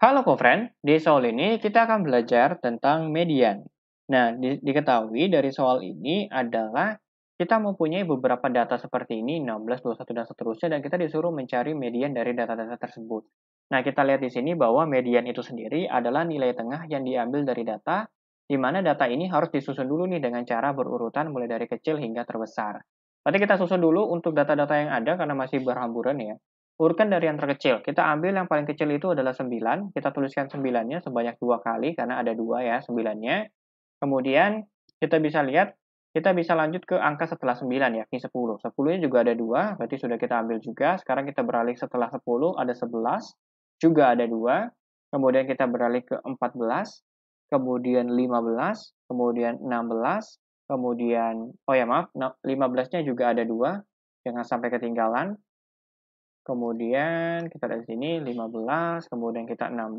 Halo co di soal ini kita akan belajar tentang median. Nah, di, diketahui dari soal ini adalah kita mempunyai beberapa data seperti ini, 16, 21, dan seterusnya, dan kita disuruh mencari median dari data-data tersebut. Nah, kita lihat di sini bahwa median itu sendiri adalah nilai tengah yang diambil dari data, di mana data ini harus disusun dulu nih dengan cara berurutan mulai dari kecil hingga terbesar. Berarti kita susun dulu untuk data-data yang ada karena masih berhamburan ya. Urutkan dari yang terkecil. Kita ambil yang paling kecil itu adalah 9. Kita tuliskan 9-nya sebanyak dua kali karena ada dua ya 9-nya. Kemudian kita bisa lihat, kita bisa lanjut ke angka setelah 9 yakni 10. 10-nya juga ada dua, berarti sudah kita ambil juga. Sekarang kita beralih setelah 10 ada 11, juga ada dua. Kemudian kita beralih ke 14, kemudian 15, kemudian 16, kemudian, oh ya maaf, 15-nya juga ada dua, jangan sampai ketinggalan kemudian kita di sini 15, kemudian kita 16,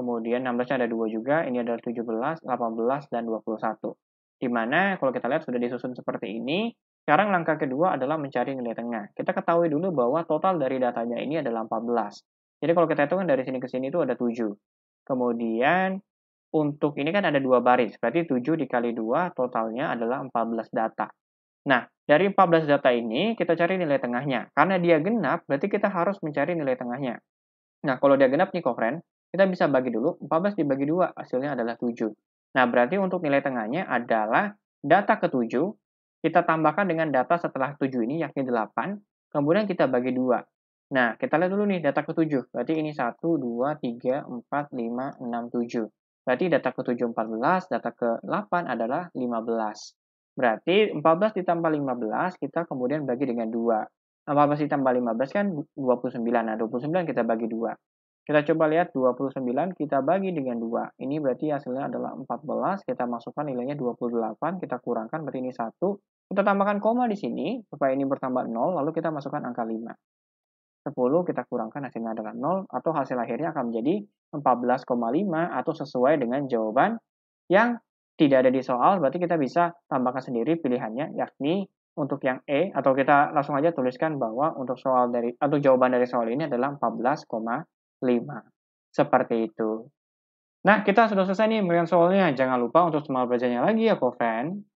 kemudian 16 ada 2 juga, ini adalah 17, 18, dan 21. Dimana kalau kita lihat sudah disusun seperti ini, sekarang langkah kedua adalah mencari nilai tengah. Kita ketahui dulu bahwa total dari datanya ini adalah 14. Jadi kalau kita hitungkan dari sini ke sini itu ada 7. Kemudian untuk ini kan ada dua baris, berarti 7 dikali 2 totalnya adalah 14 data. Nah, dari 14 data ini, kita cari nilai tengahnya. Karena dia genap, berarti kita harus mencari nilai tengahnya. Nah, kalau dia genap nih, kofren, kita bisa bagi dulu, 14 dibagi 2, hasilnya adalah 7. Nah, berarti untuk nilai tengahnya adalah data ke-7, kita tambahkan dengan data setelah 7 ini, yakni 8, kemudian kita bagi 2. Nah, kita lihat dulu nih data ke-7, berarti ini 1, 2, 3, 4, 5, 6, 7. Berarti data ke-7 14, data ke-8 adalah 15. Berarti 14 ditambah 15 kita kemudian bagi dengan 2. 14 nah, ditambah 15 kan 29. Nah, 29 kita bagi 2. Kita coba lihat 29 kita bagi dengan 2. Ini berarti hasilnya adalah 14, kita masukkan nilainya 28, kita kurangkan berarti ini 1. Kita tambahkan koma di sini supaya ini bertambah 0, lalu kita masukkan angka 5. 10 kita kurangkan hasilnya adalah 0 atau hasil akhirnya akan menjadi 14,5 atau sesuai dengan jawaban yang tidak ada di soal, berarti kita bisa tambahkan sendiri pilihannya, yakni untuk yang E, atau kita langsung aja tuliskan bahwa untuk soal dari atau jawaban dari soal ini adalah 14,5. Seperti itu. Nah, kita sudah selesai nih memberikan soalnya. Jangan lupa untuk semangat belajarnya lagi ya, Koven.